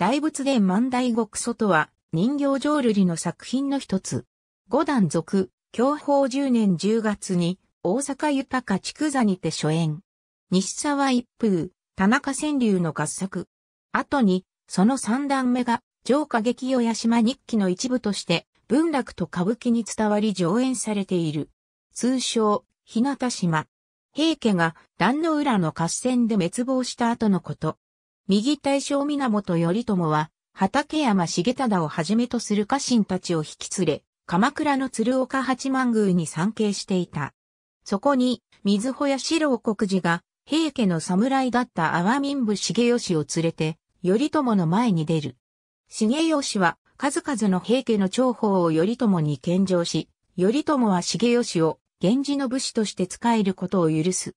大仏殿万代極祖とは、人形浄瑠璃の作品の一つ。五段続、享保十年十月に、大阪豊か筑座にて初演。西沢一風、田中川柳の合作。後に、その三段目が、城下劇与屋島日記の一部として、文楽と歌舞伎に伝わり上演されている。通称、日向島。平家が壇の浦の合戦で滅亡した後のこと。右大将源頼朝は、畠山重忠をはじめとする家臣たちを引き連れ、鎌倉の鶴岡八幡宮に参詣していた。そこに、水穂や四郎国寺が、平家の侍だった阿波民部重吉を連れて、頼朝の前に出る。重吉は、数々の平家の重宝を頼朝に献上し、頼朝は重吉を、源氏の武士として仕えることを許す。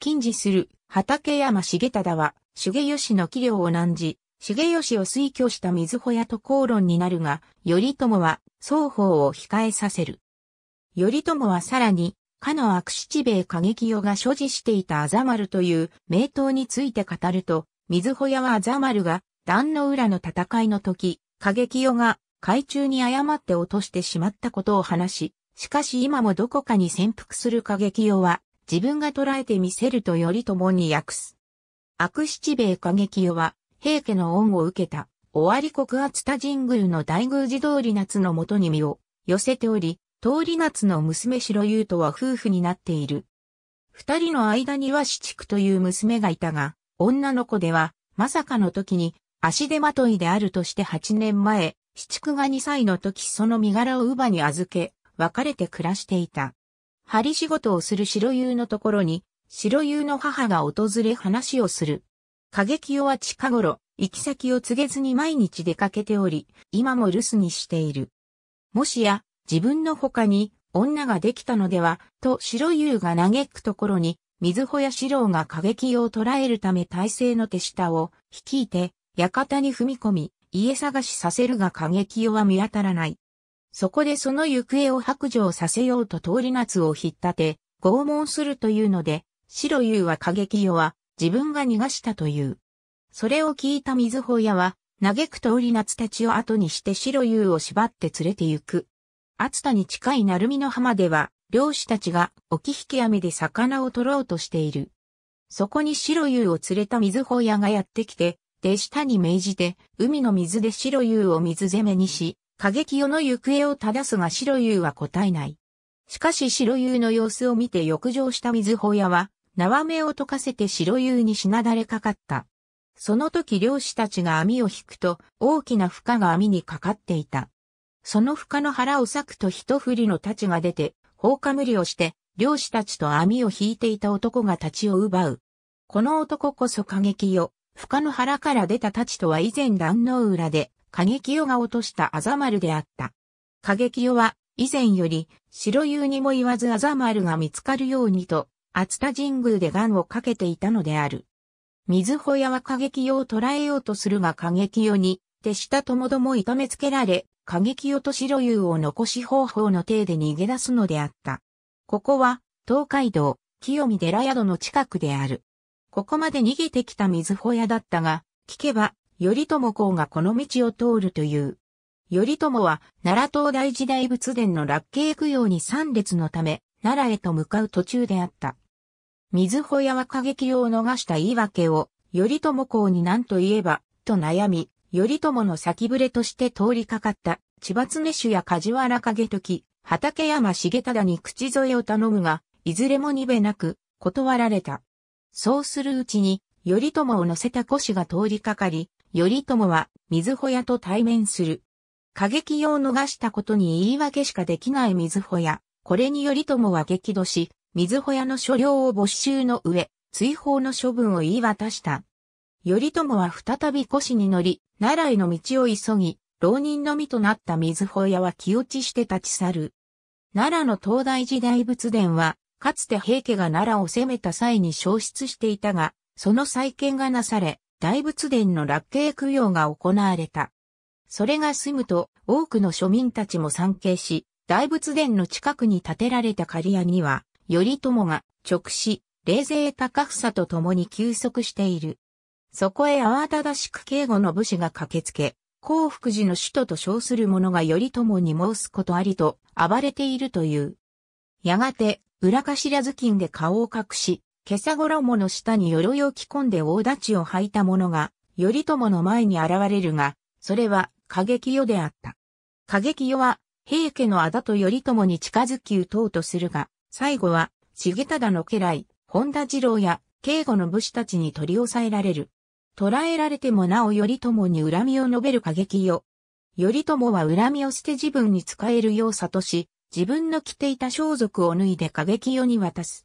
近似する、畠山重忠は、重義の器量を難じ、重義を推挙した水穂屋と口論になるが、頼朝は双方を控えさせる。頼朝はさらに、かの悪七兵衛影清が所持していたあざ丸という名刀について語ると、水穂屋はあざ丸が、壇の浦の戦いの時、影清が海中に誤って落としてしまったことを話し、しかし今もどこかに潜伏する影清は、自分が捕らえてみせると頼朝に訳す。悪七兵衛激世は、平家の恩を受けた、尾張国厚田神宮の大宮寺通り夏のもとに身を寄せており、通り夏の娘白優とは夫婦になっている。二人の間には四竹という娘がいたが、女の子では、まさかの時に、足手まといであるとして八年前、四竹が二歳の時その身柄を乳母に預け、別れて暮らしていた。針仕事をする白優のところに、白湯の母が訪れ話をする。影清は近頃、行き先を告げずに毎日出かけており、今も留守にしている。もしや、自分の他に女ができたのでは、と白湯が嘆くところに、水穂や四郎が影清を捕らえるため体制の手下を率いて、館に踏み込み、家探しさせるが影清は見当たらない。そこでその行方を白状させようと通り夏を引っ立て、拷問するというので、白優は過激よは自分が逃がしたという。それを聞いた水穂屋は、嘆く通り夏たちを後にして白優を縛って連れて行く。熱田に近い鳴海の浜では、漁師たちが沖引き網で魚を取ろうとしている。そこに白優を連れた水穂屋がやってきて、で下に命じて、海の水で白優を水攻めにし、過激世の行方を正すが白優は答えない。しかし白優の様子を見て浴場した水穂屋は、縄目を溶かせて白湯にしなだれかかった。その時漁師たちが網を引くと大きな負荷が網にかかっていた。その負荷の腹を裂くと一振りの太刀が出て、放火無理をして、漁師たちと網を引いていた男が太刀を奪う。この男こそ過激よ。負荷の腹から出た太刀とは以前壇の裏で、過激よが落としたあざ丸であった。過激よは、以前より、白湯にも言わずあざ丸が見つかるようにと、熱田神宮で願をかけていたのである。水穂屋は過激用を捕らえようとするが過激用に、手下ともども痛めつけられ、過激用と白湯を残し方法の体で逃げ出すのであった。ここは、東海道、清見寺宿の近くである。ここまで逃げてきた水穂屋だったが、聞けば、頼朝公がこの道を通るという。頼朝は、奈良東大時代仏殿の落慶供養に三列のため、奈良へと向かう途中であった。水穂や過激を逃した言い訳を、頼朝公に何と言えば、と悩み、頼朝の先触れとして通りかかった、千葉常主や梶原景時、畠山重忠に口添えを頼むが、いずれもにべなく、断られた。そうするうちに、頼朝を乗せた腰が通りかかり、頼朝は、水穂屋と対面する。過激を逃したことに言い訳しかできない水穂屋。これに頼朝は激怒し、水穂屋の所領を没収の上、追放の処分を言い渡した。頼朝は再び腰に乗り、奈良への道を急ぎ、浪人のみとなった水穂屋は気落ちして立ち去る。奈良の東大寺大仏殿は、かつて平家が奈良を攻めた際に消失していたが、その再建がなされ、大仏殿の落慶供養が行われた。それが済むと、多くの庶民たちも参詣し、大仏殿の近くに建てられた刈屋には、頼朝が直死、冷静高房と共に休息している。そこへ慌ただしく警護の武士が駆けつけ、幸福寺の首都と称する者が頼朝に申すことありと暴れているという。やがて、裏頭頭巾で顔を隠し、朝頃衣の下に鎧を着込んで大立ちを履いた者が、頼朝の前に現れるが、それは過激世であった。過激世は、平家の仇と頼朝に近づき討とうとするが、最後は、重忠の家来、本田次郎や、警護の武士たちに取り押さえられる。捕らえられてもなお頼朝に恨みを述べる過激よ。頼朝は恨みを捨て自分に使えるよう悟し、自分の着ていた装束を脱いで過激よに渡す。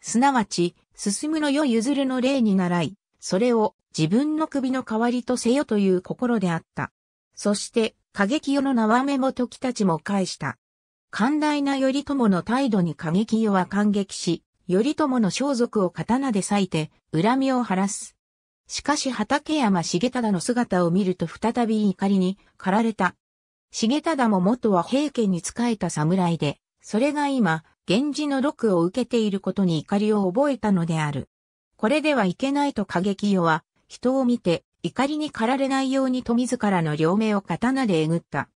すなわち、進むのよ譲るの例に習い、それを自分の首の代わりとせよという心であった。そして、過激よの縄目も時たちも返した。寛大な頼朝の態度に過激世は感激し、頼朝の装束を刀で裂いて、恨みを晴らす。しかし畠山重忠の姿を見ると再び怒りに駆られた。重忠も元は平家に仕えた侍で、それが今、源氏の禄を受けていることに怒りを覚えたのである。これではいけないと過激世は、人を見て、怒りに駆られないようにと自らの両目を刀でえぐった。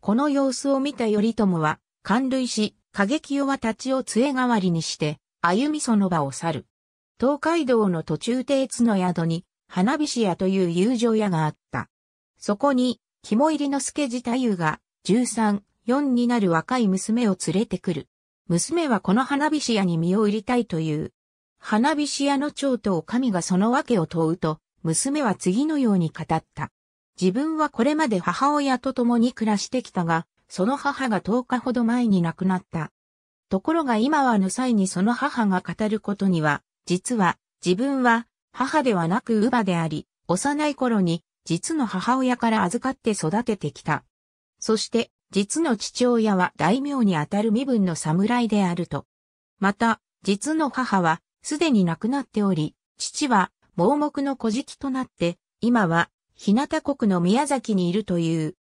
この様子を見た頼朝は、寒類し、過激世は立ちを杖代わりにして、歩みその場を去る。東海道の途中定津の宿に、花菱屋という遊女屋があった。そこに、肝入りの助自太夫が、13、4になる若い娘を連れてくる。娘はこの花菱屋に身を売りたいという。花菱屋の長と神がその訳を問うと、娘は次のように語った。自分はこれまで母親と共に暮らしてきたが、その母が10日ほど前に亡くなった。ところが今は無際にその母が語ることには、実は自分は母ではなく乳母であり、幼い頃に実の母親から預かって育ててきた。そして実の父親は大名にあたる身分の侍であると。また、実の母はすでに亡くなっており、父は盲目の小敷となって、今は日向国の宮崎にいるという。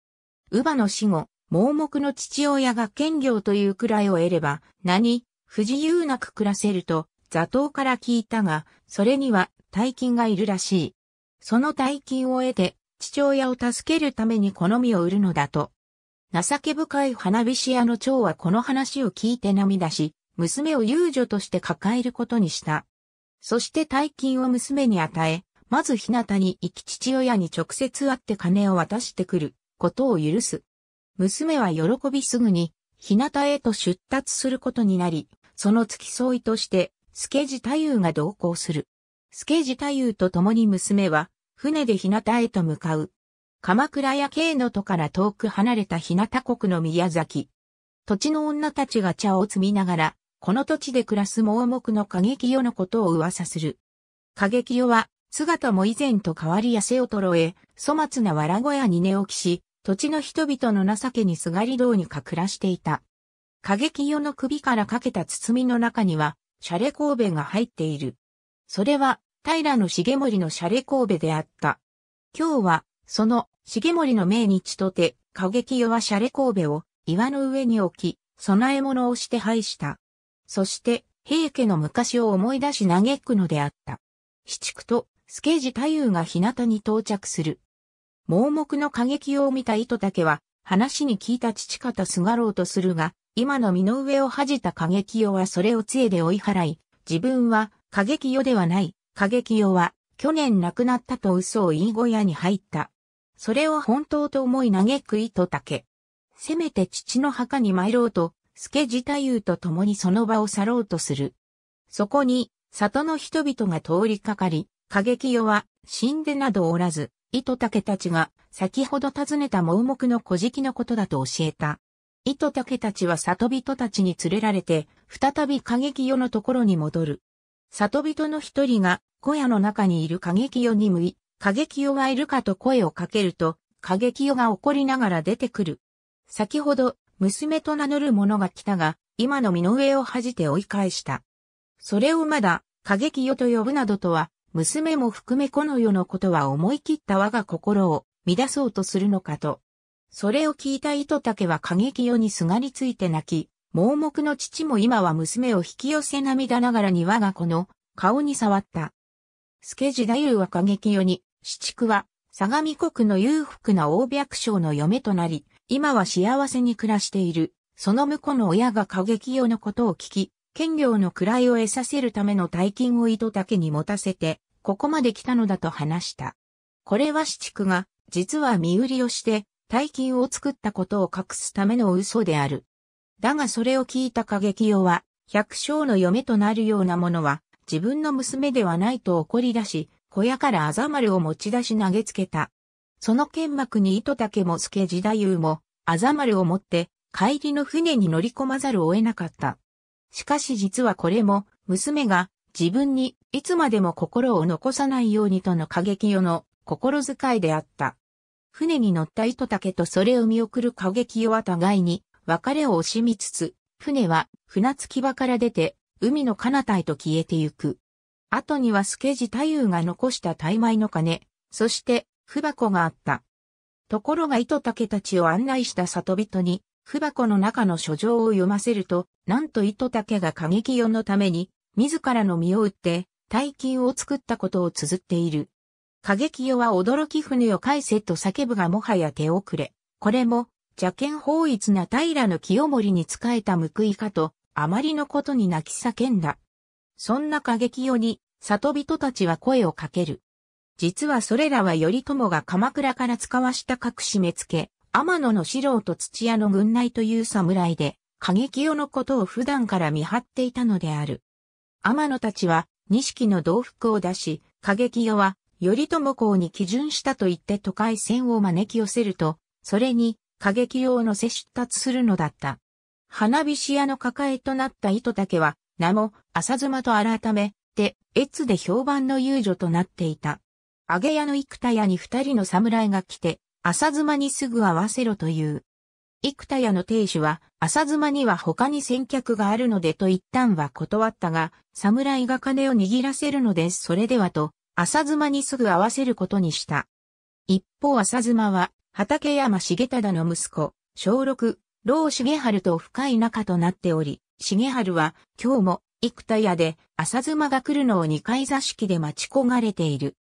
乳母の死後、盲目の父親が兼業というくらいを得れば、何、不自由なく暮らせると、座頭から聞いたが、それには大金がいるらしい。その大金を得て、父親を助けるために好みを売るのだと。情け深い花火師屋の長はこの話を聞いて涙し、娘を遊女として抱えることにした。そして大金を娘に与え、まず日向に行き父親に直接会って金を渡してくることを許す。娘は喜びすぐに、日向へと出立することになり、その付き添いとして、スケジ太夫が同行する。スケジ太夫と共に娘は、船で日向へと向かう。鎌倉や京の都から遠く離れた日向国の宮崎。土地の女たちが茶を摘みながら、この土地で暮らす盲目の過激世のことを噂する。過激世は、姿も以前と変わり痩せ衰え、粗末な藁小屋に寝起きし、土地の人々の情けにすがり道にか暮らしていた。過激世の首からかけた包みの中には、シャレ神戸が入っている。それは、平の重盛のシャレ神戸であった。今日は、その、重盛の命日とて、過激世はシャレ神戸を、岩の上に置き、供え物をして廃した。そして、平家の昔を思い出し嘆くのであった。四畜と、助ジ太夫が日向に到着する。盲目の過激を見た糸竹は、話に聞いた父方すがろうとするが、今の身の上を恥じた過激用はそれを杖で追い払い、自分は過激用ではない、過激用は去年亡くなったと嘘を言い小屋に入った。それを本当と思い嘆く糸竹。せめて父の墓に参ろうと、助自太夫と共にその場を去ろうとする。そこに、里の人々が通りかかり、過激用は死んでなどおらず、糸竹たちが先ほど尋ねた盲目の古事記のことだと教えた。糸竹たちは里人たちに連れられて、再び過激世のところに戻る。里人の一人が小屋の中にいる過激世に向い、過激世はいるかと声をかけると、過激世が怒りながら出てくる。先ほど、娘と名乗る者が来たが、今の身の上を恥じて追い返した。それをまだ、過激世と呼ぶなどとは、娘も含めこの世のことは思い切った我が心を乱そうとするのかと。それを聞いた糸竹は過激世にすがりついて泣き、盲目の父も今は娘を引き寄せ涙ながらに我が子の顔に触った。スジ地太夫は過激世に、四畜は相模国の裕福な大白将の嫁となり、今は幸せに暮らしている。その婿の親が過激世のことを聞き、兼業の位を得させるための大金を糸竹に持たせて、ここまで来たのだと話した。これは四畜が、実は身売りをして、大金を作ったことを隠すための嘘である。だがそれを聞いた過激用は、百姓の嫁となるようなものは、自分の娘ではないと怒り出し、小屋からあざ丸を持ち出し投げつけた。その剣幕に糸竹も助地太夫も、あざ丸を持って、帰りの船に乗り込まざるを得なかった。しかし実はこれも、娘が自分にいつまでも心を残さないようにとの過激世の心遣いであった。船に乗った糸竹とそれを見送る過激世は互いに別れを惜しみつつ、船は船着き場から出て海の彼方へと消えてゆく。後には助地太夫が残した大枚の金、そして、不箱があった。ところが糸竹たちを案内した里人に、不箱の中の書状を読ませると、なんと糸竹が過激世のために、自らの身を売って、大金を作ったことを綴っている。過激世は驚き船を返せと叫ぶがもはや手遅れ。これも、邪剣法一な平の清盛に仕えた報いかと、あまりのことに泣き叫んだ。そんな過激世に、里人たちは声をかける。実はそれらは頼朝が鎌倉から使わした各締め付け、天野の四郎と土屋の軍内という侍で、過激世のことを普段から見張っていたのである。天野たちは、錦の同服を出し、過激屋は、頼朝公に基準したと言って都会戦を招き寄せると、それに、過激を乗せ出立するのだった。花火師屋の抱えとなった糸竹は、名も、浅妻と改め、て、越で評判の遊女となっていた。揚げ屋の生田屋に二人の侍が来て、浅妻にすぐ合わせろという。幾田屋の亭主は、浅妻には他に先客があるのでと一旦は断ったが、侍が金を握らせるのです、それではと、浅妻にすぐ会わせることにした。一方浅妻は、畠山重忠の息子、小六、老重春と深い仲となっており、重春は、今日も、幾田屋で、浅妻が来るのを二階座敷で待ち焦がれている。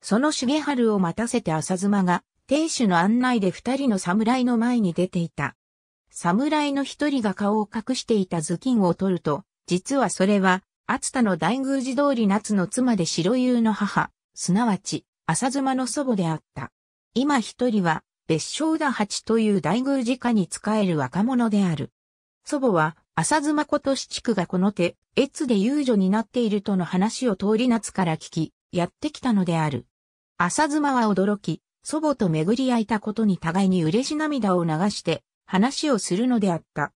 その重春を待たせて浅妻が、亭主の案内で二人の侍の前に出ていた。侍の一人が顔を隠していた頭巾を取ると、実はそれは、厚田の大宮寺通り夏の妻で白湯の母、すなわち、浅妻の祖母であった。今一人は、別称田八という大宮寺家に仕える若者である。祖母は、浅妻こと四地区がこの手、越で遊女になっているとの話を通り夏から聞き、やってきたのである。浅妻は驚き、祖母と巡り会えたことに互いに嬉し涙を流して話をするのであった。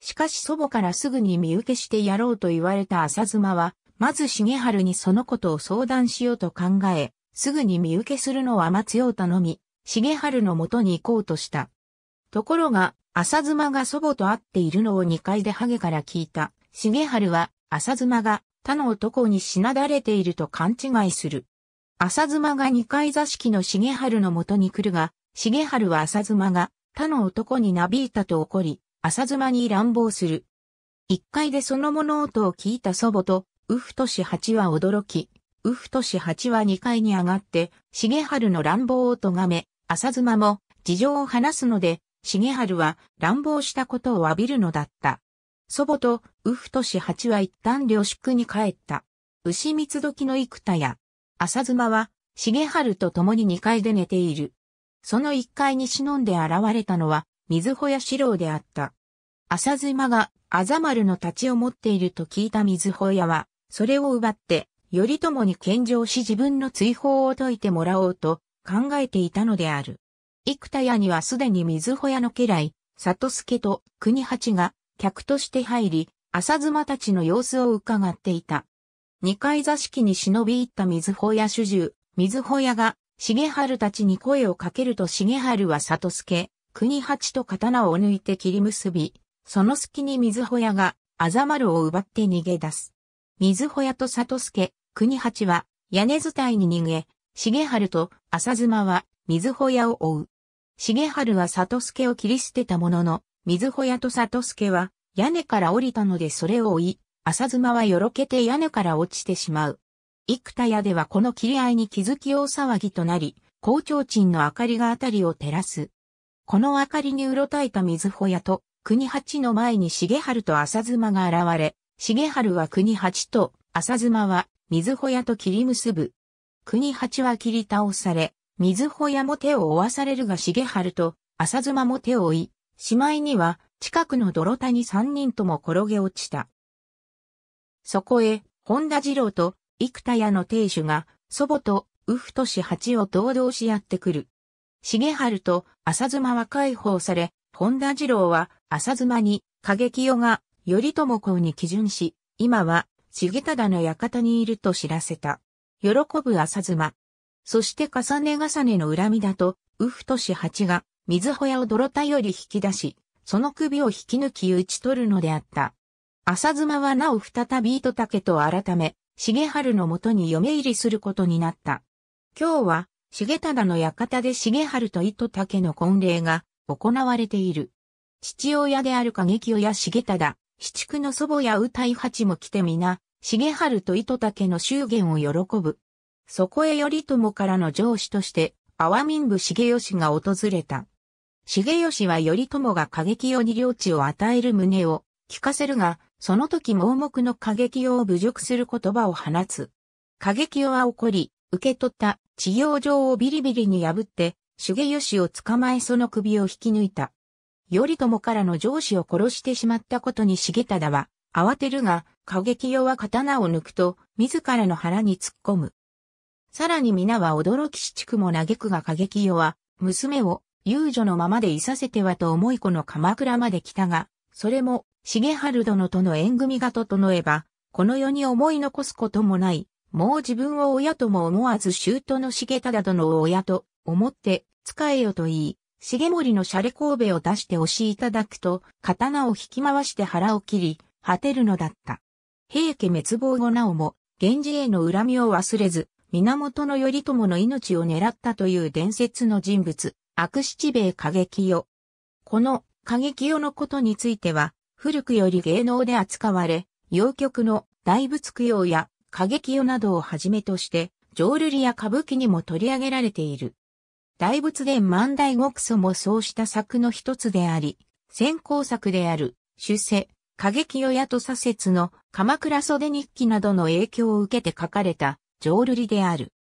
しかし祖母からすぐに身受けしてやろうと言われた浅妻は、まず重春にそのことを相談しようと考え、すぐに身受けするのは松陽頼み、重春のもとに行こうとした。ところが、浅妻が祖母と会っているのを2階でハゲから聞いた、重春は、浅妻が他の男に死なだれていると勘違いする。浅妻が二階座敷の重春のもとに来るが、重春は浅妻が他の男になびいたと怒り、浅妻に乱暴する。一階でその物音を聞いた祖母と、うふとし八は驚き、うふとし八は二階に上がって、重春の乱暴を咎め、浅妻も事情を話すので、重春は乱暴したことを詫びるのだった。祖母とうふとし八は一旦領宿に帰った。牛三時の幾田や浅妻は、重春と共に2階で寝ている。その1階に忍んで現れたのは、水穂や四郎であった。浅妻が、あざ丸の太刀を持っていると聞いた水穂屋は、それを奪って、頼朝に献上し自分の追放を解いてもらおうと考えていたのである。幾田屋にはすでに水穂屋の家来、里助と国八が客として入り、浅妻たちの様子を伺っていた。二階座敷に忍び入った水穂屋主従、水穂屋が、重春たちに声をかけると重春は里助、国八と刀を抜いて切り結び、その隙に水穂屋が、あざまるを奪って逃げ出す。水穂屋と里助、国八は、屋根伝いに逃げ、重春と浅妻は、水穂屋を追う。重春は里助を切り捨てたものの、水穂屋と里助は、屋根から降りたのでそれを追い、浅妻はよろけて屋根から落ちてしまう。幾多屋ではこの切り合いに気づき大騒ぎとなり、校長鎮の明かりがあたりを照らす。この明かりにうろたいた水穂屋と、国八の前に重春と浅妻が現れ、重春は国八と、浅妻は水穂屋と切り結ぶ。国八は切り倒され、水穂屋も手を負わされるが重春と、浅妻も手を負い、しまいには、近くの泥谷三人とも転げ落ちた。そこへ、本田二郎と幾田屋の亭主が、祖母と右太氏八を堂々しやってくる。重春と浅妻は解放され、本田二郎は浅妻に過激世が頼朝公に基準し、今は重忠の館にいると知らせた。喜ぶ浅妻。そして重ね重ねの恨みだと、右太氏八が水穂屋を泥田より引き出し、その首を引き抜き打ち取るのであった。浅妻はなお再び糸竹と改め、重春のもとに嫁入りすることになった。今日は、重忠の館で重春と糸竹の婚礼が行われている。父親である影清や重忠、四畜の祖母や宇太八も来て皆、重春と糸竹の祝言を喜ぶ。そこへ頼朝からの上司として、阿波民部重吉が訪れた。重吉は頼朝が過激用に領地を与える旨を聞かせるが、その時盲目の過激を侮辱する言葉を放つ。過激は怒り、受け取った治療状をビリビリに破って、重義を捕まえその首を引き抜いた。頼朝からの上司を殺してしまったことに重忠は、慌てるが、過激用は刀を抜くと、自らの腹に突っ込む。さらに皆は驚きしちくも嘆くが過激用は、娘を、遊女のままでいさせてはと思い子の鎌倉まで来たが、それも重春殿との縁組が整えば、この世に思い残すこともない、もう自分を親とも思わず舅の重忠殿を親と思って使えよと言い、重盛のシャレ神戸を出して押しいただくと、刀を引き回して腹を切り、果てるのだった。平家滅亡後なおも、源氏への恨みを忘れず、源頼朝の命を狙ったという伝説の人物、悪七兵衛過激よ。この過激よのことについては、古くより芸能で扱われ、洋曲の大仏供養や歌劇用などをはじめとして、浄瑠璃や歌舞伎にも取り上げられている。大仏殿万代極祖もそうした作の一つであり、先行作である、出世、歌劇世やと左折の鎌倉袖日記などの影響を受けて書かれた浄瑠璃である。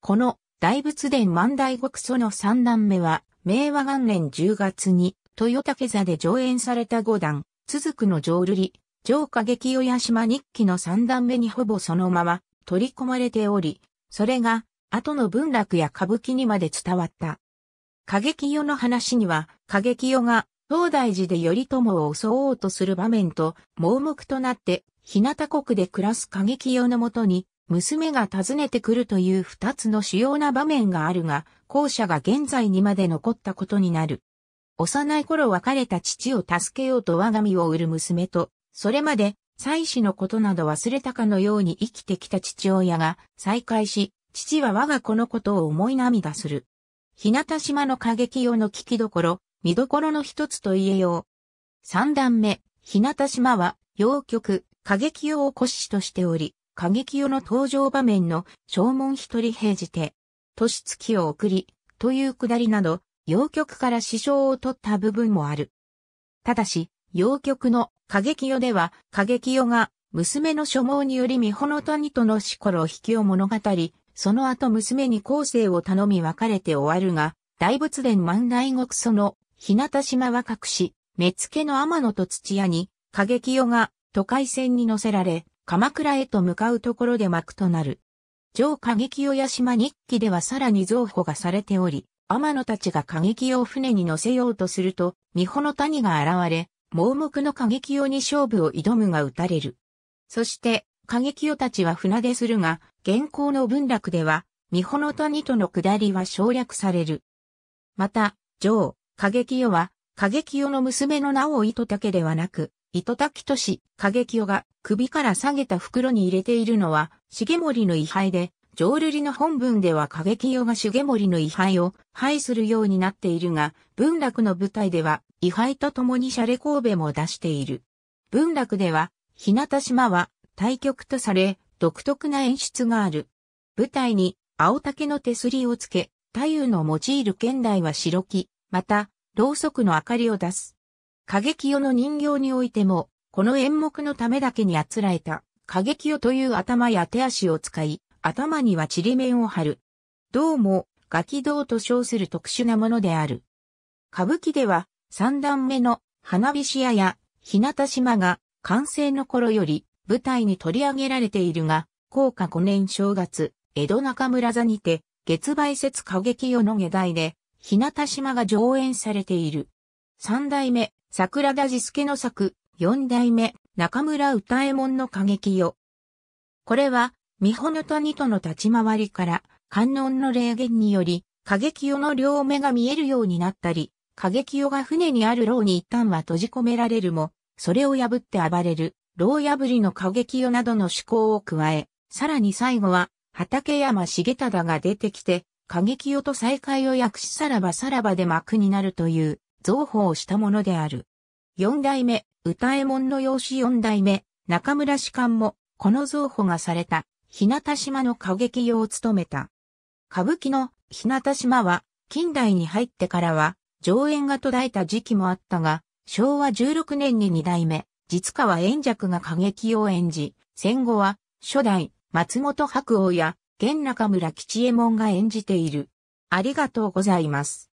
この大仏殿万代極祖の三段目は、明和元年10月に、豊竹座で上演された五段、続くの浄瑠璃、上下劇与屋島日記の三段目にほぼそのまま取り込まれており、それが後の文楽や歌舞伎にまで伝わった。歌劇与の話には、歌劇与が東大寺で頼朝を襲おうとする場面と盲目となって日向国で暮らす歌劇与のもとに娘が訪ねてくるという二つの主要な場面があるが、後者が現在にまで残ったことになる。幼い頃別れた父を助けようと我が身を売る娘と、それまで、妻子のことなど忘れたかのように生きてきた父親が再会し、父は我が子のことを思い涙する。日向島の過激用の聞きどころ、見どころの一つと言えよう。三段目、日向島は、洋曲、過激用を骨子としており、過激用の登場場面の、正門一人平じて、年月を送り、というくだりなど、洋曲から師匠を取った部分もある。ただし、洋曲の過激世では、過激世が娘の所望により美穂の谷とのしころ引きを物語、その後娘に後世を頼み別れて終わるが、大仏殿万代国その、日向島は隠し、目付の天野と土屋に、過激夜が都会線に乗せられ、鎌倉へと向かうところで幕となる。上過激代や島日記ではさらに増補がされており、天野たちが過激を船に乗せようとすると、三保の谷が現れ、盲目の過激用に勝負を挑むが撃たれる。そして、過激用たちは船出するが、現行の文楽では、三保の谷との下りは省略される。また、上、過激用は、過激用の娘の名を糸竹ではなく、糸滝とし、過激用が首から下げた袋に入れているのは、重森の位牌で、浄瑠璃の本文では過激清が重盛の位牌を拝するようになっているが、文楽の舞台では位牌と共にシャレ神戸も出している。文楽では、日向島は対局とされ、独特な演出がある。舞台に青竹の手すりをつけ、太夫の用いる剣台は白木、また、ろうそくの明かりを出す。過激世の人形においても、この演目のためだけにあつらえた、過激世という頭や手足を使い、頭にはちりめんを貼る。どうも、ガキ道と称する特殊なものである。歌舞伎では、三段目の花火師屋や日向島が完成の頃より舞台に取り上げられているが、高価五年正月、江戸中村座にて、月売節歌劇夜の下題で、日向島が上演されている。三代目、桜田治助の作、四代目、中村歌右衛門の歌劇夜。これは、三保の谷との立ち回りから、観音の霊言により、過激世の両目が見えるようになったり、過激世が船にある牢に一旦は閉じ込められるも、それを破って暴れる、牢破りの過激世などの思考を加え、さらに最後は、畠山重忠が出てきて、過激世と再会を訳しさらばさらばで幕になるという、造法をしたものである。四代目、歌右衛門の養子四代目、中村士官も、この造法がされた、日向島の歌劇用を務めた。歌舞伎の日向島は近代に入ってからは上演が途絶えた時期もあったが、昭和16年に二代目、実川円尺が歌劇を演じ、戦後は初代松本白鸚や現中村吉右衛門が演じている。ありがとうございます。